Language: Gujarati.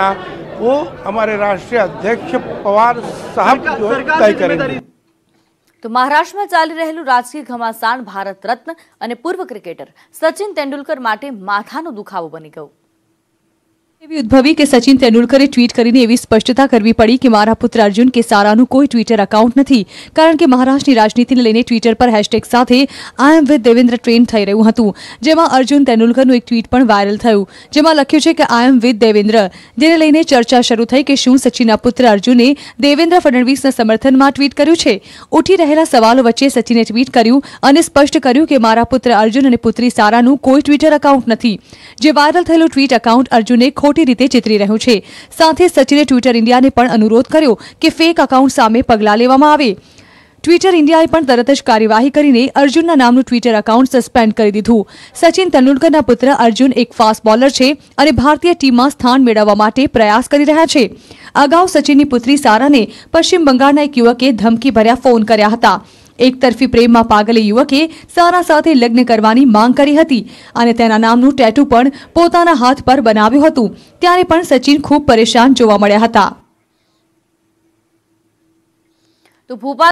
ना वो हमारे राष्ट्रीय अध्यक्ष पवार साहब जो तय करेंगे તો મહારાષ્ટ્રમાં ચાલી રહેલું રાજકીય ઘમાસાણ ભારત રત્ન અને પૂર્વ ક્રિકેટર સચિન તેંડુલકર માટે માથાનો દુખાવો બની ગયું એવી ઉદ્ભવી કે સચિન તેંડુલકરે ટ્વીટ કરીને એવી સ્પષ્ટતા કરવી પડી કે મારા પુત્ર અર્જુન કેસારાનું કોઈ ટ્વિટર એકાઉન્ટ નથી કારણ કે મહારાષ્ટ્રની રાજનીતિને લઈને ટ્વિટર પર હેશટેગ સાથે I am with Devendra trend થઈ રહ્યું હતું જેમાં અર્જુન તેંડુલકરનું એક ટ્વીટ પણ વાયરલ થયું જેમાં લખ્યું છે કે આઈ એમ વિથ દેવેન્દ્ર જેને લઈને ચર્ચા શરૂ થઈ કે શું સચિનના પુત્ર અર્જુને દેવેન્દ્ર ફડણવીસના સમર્થનમાં ટ્વીટ કર્યું છે ઉઠી રહેલા સવાલો વચ્ચે સચિને ટ્વીટ કર્યું અને સ્પષ્ટ કર્યું કે મારા પુત્ર અર્જુન અને પુત્રી સારાનું કોઈ ટ્વિટર એકાઉન્ટ નથી જે વાયરલ થયેલું ટ્વીટ એકાઉન્ટ અર્જુને ખોટ ખોટી રીતે ચિતરી રહ્યું છે સાથે સચિને ટ્વિટર ઇન્ડિયાને પણ અનુરોધ કર્યો કે ફેક અકાઉન્ટ સામે પગલાં લેવામાં આવે ટ્વિટર ઇન્ડિયાએ પણ તરત જ કાર્યવાહી કરીને અર્જુનના નામનું ટ્વિટર અકાઉન્ટ સસ્પેન્ડ કરી દીધું સચિન તેંડુલકરના પુત્ર અર્જુન એક ફાસ્ટ બોલર છે અને ભારતીય ટીમમાં સ્થાન મેળવવા માટે પ્રયાસ કરી રહ્યા છે અગાઉ સચિનની પુત્રી સારાને પશ્ચિમ બંગાળના એક યુવકે ધમકી ભર્યા ફોન કર્યા હતા એકતરફી પ્રેમમાં પાગલી યુવકે સારા સાથે લગ્ન કરવાની માંગ કરી હતી અને તેના નામનું ટેટુ પણ પોતાના હાથ પર બનાવ્યું હતું ત્યારે પણ સચિન ખૂબ પરેશાન જોવા મળ્યા હતા તો ભોપાલ